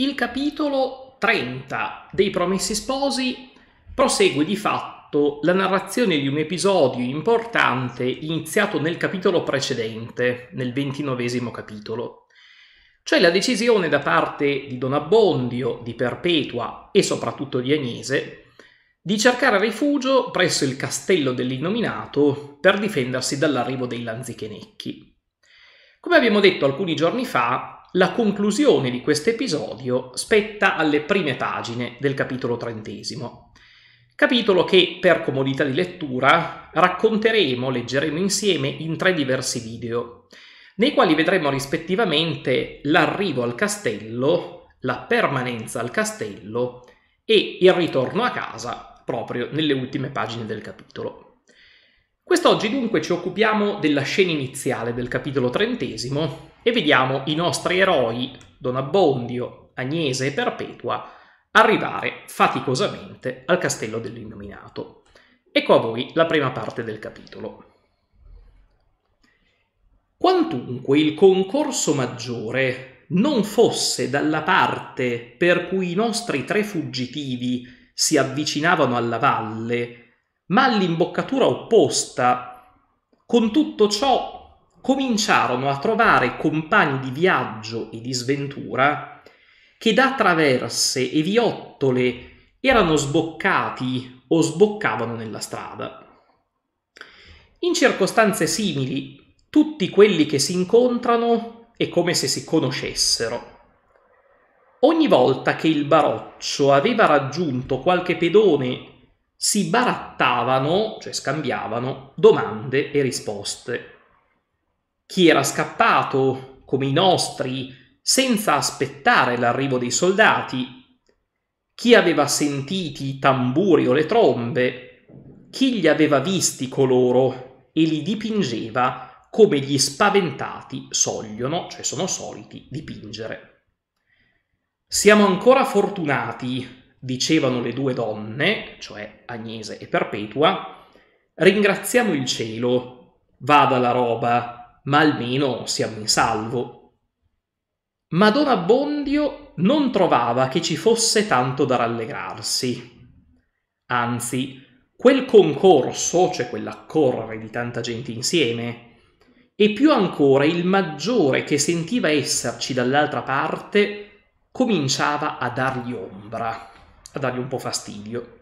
Il capitolo 30 dei Promessi Sposi prosegue di fatto la narrazione di un episodio importante iniziato nel capitolo precedente, nel ventinovesimo capitolo, cioè la decisione da parte di Don Abbondio, di Perpetua e soprattutto di Agnese di cercare rifugio presso il castello dell'innominato per difendersi dall'arrivo dei lanzichenecchi. Come abbiamo detto alcuni giorni fa, la conclusione di questo episodio spetta alle prime pagine del capitolo trentesimo, capitolo che per comodità di lettura racconteremo, leggeremo insieme in tre diversi video, nei quali vedremo rispettivamente l'arrivo al castello, la permanenza al castello e il ritorno a casa proprio nelle ultime pagine del capitolo. Quest'oggi dunque ci occupiamo della scena iniziale del capitolo trentesimo, e vediamo i nostri eroi Don Abbondio, Agnese e Perpetua arrivare faticosamente al castello dell'innominato. Ecco a voi la prima parte del capitolo. Quantunque il concorso maggiore non fosse dalla parte per cui i nostri tre fuggitivi si avvicinavano alla valle, ma all'imboccatura opposta, con tutto ciò cominciarono a trovare compagni di viaggio e di sventura che da traverse e viottole erano sboccati o sboccavano nella strada. In circostanze simili, tutti quelli che si incontrano è come se si conoscessero. Ogni volta che il baroccio aveva raggiunto qualche pedone, si barattavano, cioè scambiavano, domande e risposte chi era scappato, come i nostri, senza aspettare l'arrivo dei soldati, chi aveva sentiti i tamburi o le trombe, chi li aveva visti coloro e li dipingeva come gli spaventati sogliono, cioè sono soliti, dipingere. Siamo ancora fortunati, dicevano le due donne, cioè Agnese e Perpetua, ringraziamo il cielo, vada la roba, ma almeno siamo in salvo. Ma Don Abbondio non trovava che ci fosse tanto da rallegrarsi. Anzi, quel concorso, cioè quell'accorrere di tanta gente insieme, e più ancora il maggiore che sentiva esserci dall'altra parte, cominciava a dargli ombra, a dargli un po' fastidio.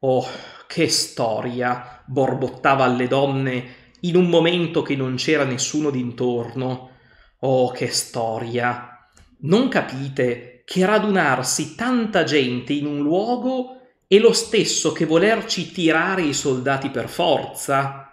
Oh, che storia! borbottava alle donne in un momento che non c'era nessuno d'intorno. Oh, che storia! Non capite che radunarsi tanta gente in un luogo è lo stesso che volerci tirare i soldati per forza.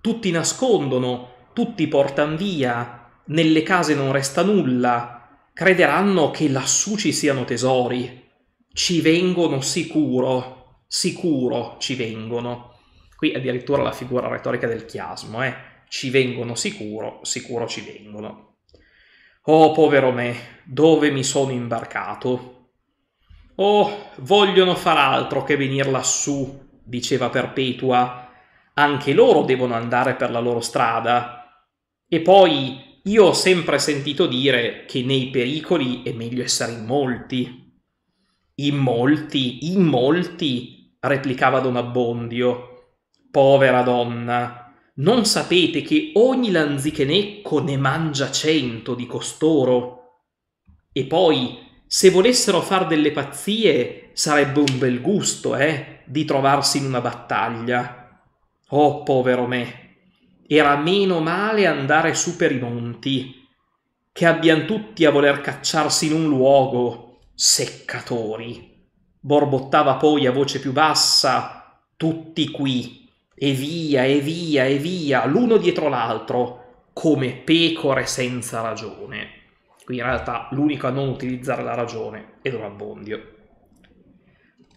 Tutti nascondono, tutti portan via, nelle case non resta nulla, crederanno che lassù ci siano tesori. Ci vengono sicuro, sicuro ci vengono. Qui addirittura la figura retorica del chiasmo è eh? ci vengono sicuro, sicuro ci vengono. Oh, povero me, dove mi sono imbarcato? Oh, vogliono far altro che venir lassù, diceva Perpetua. Anche loro devono andare per la loro strada. E poi io ho sempre sentito dire che nei pericoli è meglio essere in molti. In molti, in molti, replicava Don Abbondio. Povera donna, non sapete che ogni lanzichenecco ne mangia cento di costoro? E poi, se volessero far delle pazzie, sarebbe un bel gusto, eh, di trovarsi in una battaglia. Oh, povero me, era meno male andare su per i monti, che abbian tutti a voler cacciarsi in un luogo, seccatori. Borbottava poi a voce più bassa, tutti qui, e via e via e via, l'uno dietro l'altro, come pecore senza ragione. Qui in realtà l'unico a non utilizzare la ragione è Don Abbondio.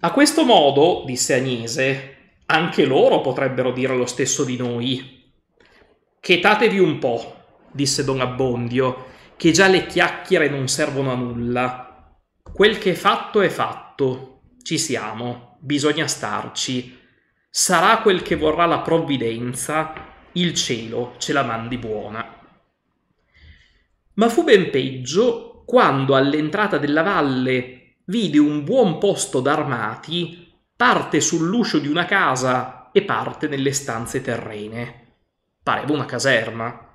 A questo modo, disse Agnese, anche loro potrebbero dire lo stesso di noi. Chetatevi un po', disse Don Abbondio, che già le chiacchiere non servono a nulla. Quel che è fatto è fatto. Ci siamo, bisogna starci sarà quel che vorrà la provvidenza, il cielo ce la mandi buona. Ma fu ben peggio quando all'entrata della valle vide un buon posto d'armati, parte sull'uscio di una casa e parte nelle stanze terrene. Pareva una caserma.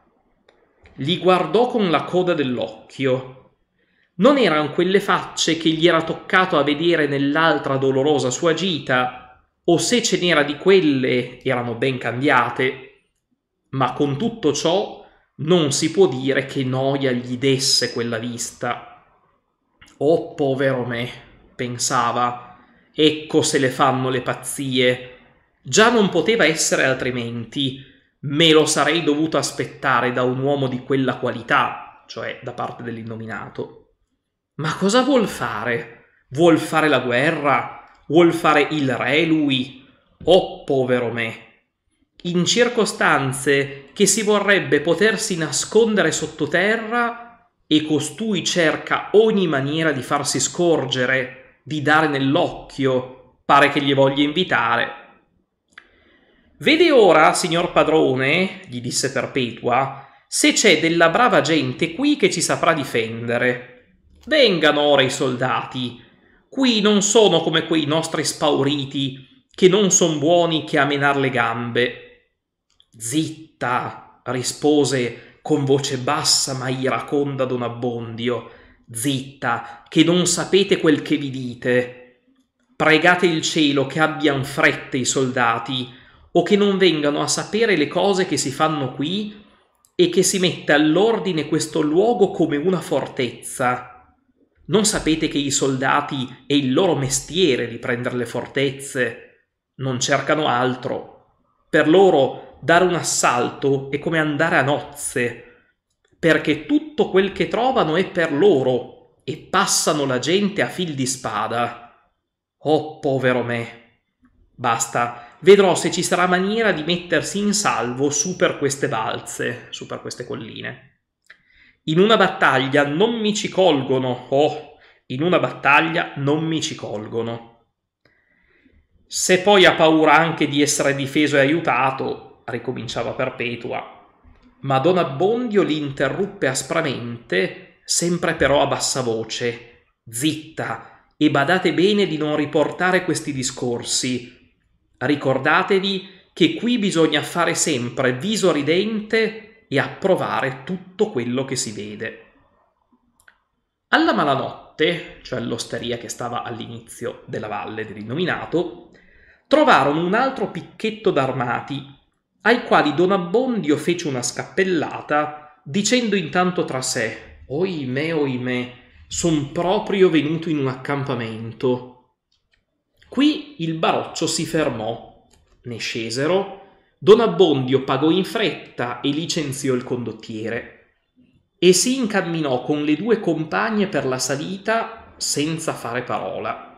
Li guardò con la coda dell'occhio. Non eran quelle facce che gli era toccato a vedere nell'altra dolorosa sua gita, o se ce n'era di quelle erano ben cambiate, ma con tutto ciò non si può dire che noia gli desse quella vista. Oh povero me, pensava, ecco se le fanno le pazzie. Già non poteva essere altrimenti, me lo sarei dovuto aspettare da un uomo di quella qualità, cioè da parte dell'innominato. Ma cosa vuol fare? Vuol fare la guerra? vuol fare il re lui? Oh, povero me! In circostanze che si vorrebbe potersi nascondere sottoterra e costui cerca ogni maniera di farsi scorgere, di dare nell'occhio, pare che gli voglia invitare. Vede ora, signor padrone, gli disse Perpetua, se c'è della brava gente qui che ci saprà difendere. Vengano ora i soldati, Qui non sono come quei nostri spauriti che non son buoni che a menar le gambe. Zitta, rispose con voce bassa ma iraconda don Abbondio. Zitta, che non sapete quel che vi dite. Pregate il cielo che abbian fretta i soldati o che non vengano a sapere le cose che si fanno qui e che si metta all'ordine questo luogo come una fortezza non sapete che i soldati è il loro mestiere di prendere le fortezze, non cercano altro. Per loro dare un assalto è come andare a nozze, perché tutto quel che trovano è per loro e passano la gente a fil di spada. Oh, povero me. Basta, vedrò se ci sarà maniera di mettersi in salvo su per queste balze, su per queste colline. In una battaglia non mi ci colgono. Oh, in una battaglia non mi ci colgono. Se poi ha paura anche di essere difeso e aiutato, ricominciava Perpetua. Ma Don Abbondio li interruppe aspramente, sempre però a bassa voce. Zitta, e badate bene di non riportare questi discorsi. Ricordatevi che qui bisogna fare sempre viso ridente e approvare tutto quello che si vede. Alla malanotte, cioè l'osteria che stava all'inizio della valle dell'innominato, trovarono un altro picchetto d'armati, ai quali Don Abbondio fece una scappellata, dicendo intanto tra sé: «Oimè, oimè, son proprio venuto in un accampamento. Qui il baroccio si fermò, ne scesero Don Abbondio pagò in fretta e licenziò il condottiere e si incamminò con le due compagne per la salita senza fare parola.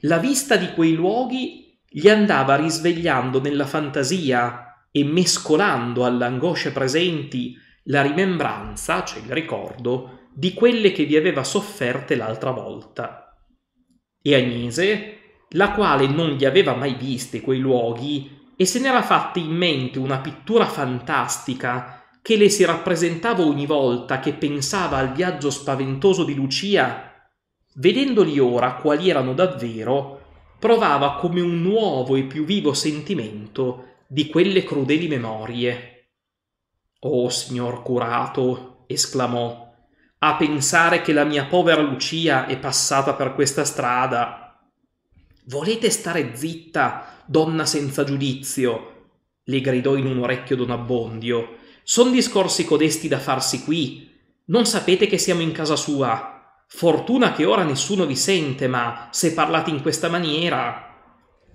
La vista di quei luoghi gli andava risvegliando nella fantasia e mescolando all'angoscia presenti la rimembranza, cioè il ricordo, di quelle che vi aveva sofferte l'altra volta. E Agnese, la quale non gli aveva mai visti quei luoghi e se n'era fatta in mente una pittura fantastica che le si rappresentava ogni volta che pensava al viaggio spaventoso di Lucia, vedendoli ora quali erano davvero, provava come un nuovo e più vivo sentimento di quelle crudeli memorie. Oh signor curato, esclamò, a pensare che la mia povera Lucia è passata per questa strada Volete stare zitta, donna senza giudizio? le gridò in un orecchio don Abbondio. Son discorsi codesti da farsi qui. Non sapete che siamo in casa sua. Fortuna che ora nessuno vi sente, ma se parlate in questa maniera.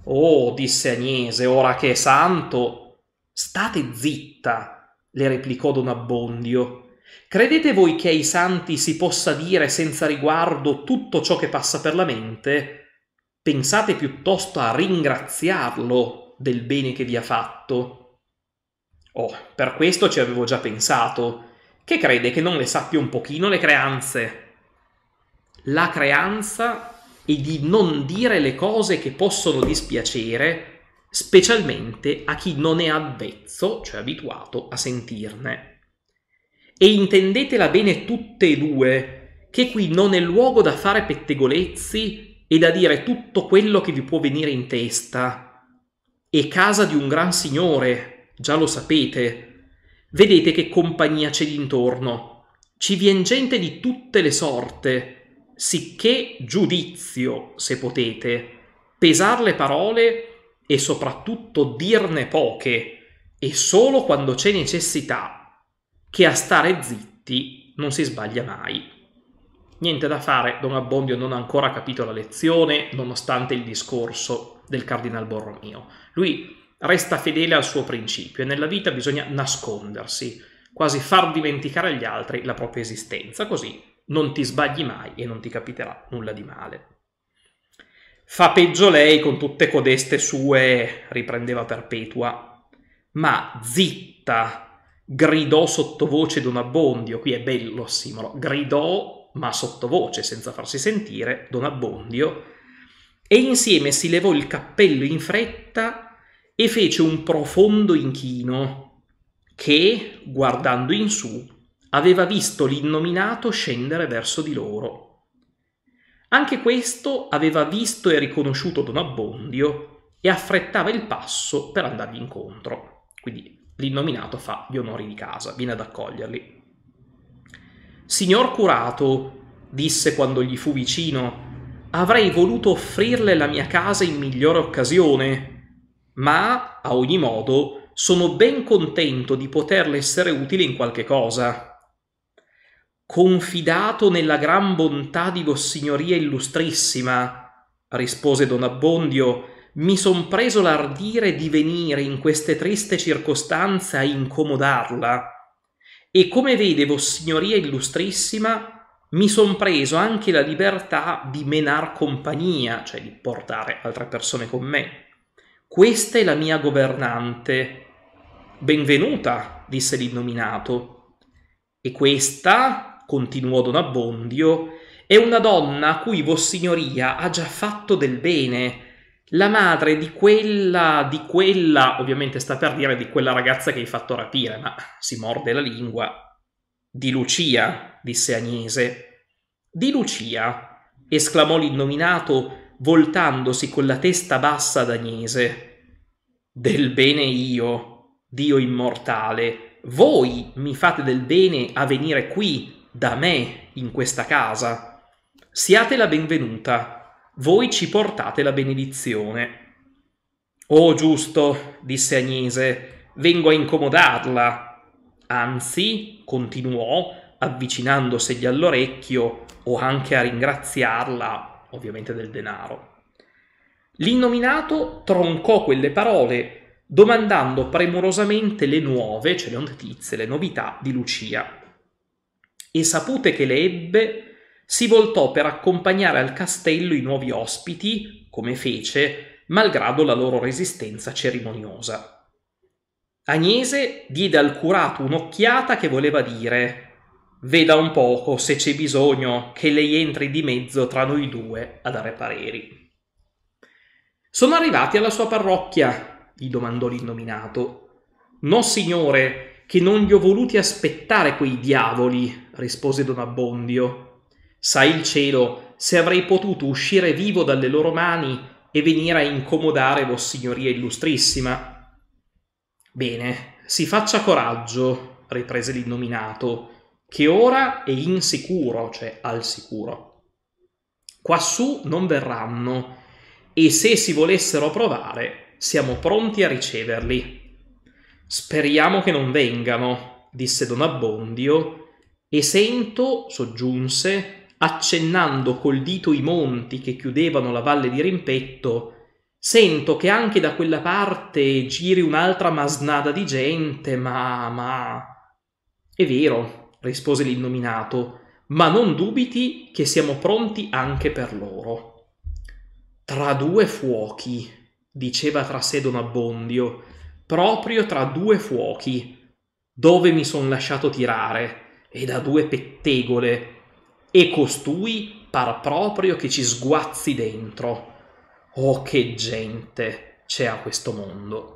Oh, disse Agnese, ora che è santo. State zitta, le replicò don Abbondio. Credete voi che ai santi si possa dire senza riguardo tutto ciò che passa per la mente? Pensate piuttosto a ringraziarlo del bene che vi ha fatto. Oh, per questo ci avevo già pensato. Che crede che non le sappia un pochino le creanze? La creanza è di non dire le cose che possono dispiacere, specialmente a chi non è avvezzo, cioè abituato a sentirne. E intendetela bene tutte e due, che qui non è luogo da fare pettegolezzi e da dire tutto quello che vi può venire in testa. È casa di un gran signore, già lo sapete. Vedete che compagnia c'è d'intorno. Ci vien gente di tutte le sorte, sicché giudizio, se potete, pesar le parole e soprattutto dirne poche, e solo quando c'è necessità, che a stare zitti non si sbaglia mai. Niente da fare, Don Abbondio non ha ancora capito la lezione, nonostante il discorso del Cardinal Borromeo. Lui resta fedele al suo principio e nella vita bisogna nascondersi, quasi far dimenticare agli altri la propria esistenza, così non ti sbagli mai e non ti capiterà nulla di male. Fa peggio lei con tutte codeste sue, riprendeva Perpetua. Ma zitta, gridò sottovoce Don Abbondio, qui è bello Simolo, gridò ma sottovoce, senza farsi sentire, Don Abbondio, e insieme si levò il cappello in fretta e fece un profondo inchino, che, guardando in su, aveva visto l'innominato scendere verso di loro. Anche questo aveva visto e riconosciuto Don Abbondio e affrettava il passo per andargli incontro. Quindi l'innominato fa gli onori di casa, viene ad accoglierli. Signor curato, disse quando gli fu vicino, avrei voluto offrirle la mia casa in migliore occasione, ma a ogni modo sono ben contento di poterle essere utile in qualche cosa. Confidato nella gran bontà di Vossignoria Illustrissima, rispose Don Abbondio, mi son preso l'ardire di venire in queste triste circostanze a incomodarla e come vede Vossignoria Illustrissima, mi son preso anche la libertà di menar compagnia, cioè di portare altre persone con me. Questa è la mia governante. Benvenuta, disse l'innominato. E questa, continuò Don Abbondio, è una donna a cui Vossignoria ha già fatto del bene, la madre di quella, di quella, ovviamente sta per dire di quella ragazza che hai fatto rapire, ma si morde la lingua. Di Lucia, disse Agnese. Di Lucia, esclamò l'innominato, voltandosi con la testa bassa ad Agnese. Del bene io, Dio immortale, voi mi fate del bene a venire qui, da me, in questa casa. Siate la benvenuta, voi ci portate la benedizione. Oh giusto, disse Agnese, vengo a incomodarla. Anzi, continuò, avvicinandosegli all'orecchio o anche a ringraziarla, ovviamente del denaro. L'innominato troncò quelle parole, domandando premurosamente le nuove, cioè le notizie, le novità di Lucia. E sapute che le ebbe, si voltò per accompagnare al castello i nuovi ospiti, come fece, malgrado la loro resistenza cerimoniosa. Agnese diede al curato un'occhiata che voleva dire Veda un poco, se c'è bisogno, che lei entri di mezzo tra noi due a dare pareri. Sono arrivati alla sua parrocchia, gli domandò l'innominato. No, signore, che non gli ho voluti aspettare quei diavoli, rispose don Abbondio Sai il cielo se avrei potuto uscire vivo dalle loro mani e venire a incomodare Vossignoria Illustrissima. Bene, si faccia coraggio, riprese l'innominato, che ora è insicuro, cioè al sicuro. Quassù non verranno, e se si volessero provare, siamo pronti a riceverli. Speriamo che non vengano, disse Don Abbondio, e sento, soggiunse, accennando col dito i monti che chiudevano la valle di rimpetto, sento che anche da quella parte giri un'altra masnada di gente, ma... ma... È vero, rispose l'innominato, ma non dubiti che siamo pronti anche per loro. Tra due fuochi, diceva tra sé Don Abbondio, proprio tra due fuochi, dove mi son lasciato tirare, e da due pettegole, e costui par proprio che ci sguazzi dentro. Oh, che gente c'è a questo mondo!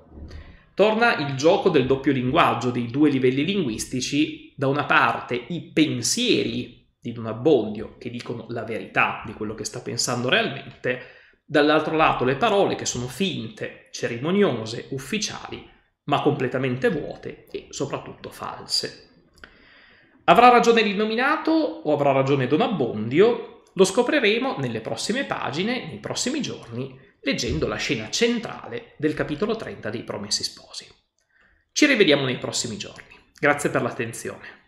Torna il gioco del doppio linguaggio, dei due livelli linguistici, da una parte i pensieri di Don Abbondio, che dicono la verità di quello che sta pensando realmente, dall'altro lato le parole che sono finte, cerimoniose, ufficiali, ma completamente vuote e soprattutto false. Avrà ragione l'innominato o avrà ragione Don Abbondio? Lo scopriremo nelle prossime pagine, nei prossimi giorni, leggendo la scena centrale del capitolo 30 dei Promessi Sposi. Ci rivediamo nei prossimi giorni. Grazie per l'attenzione.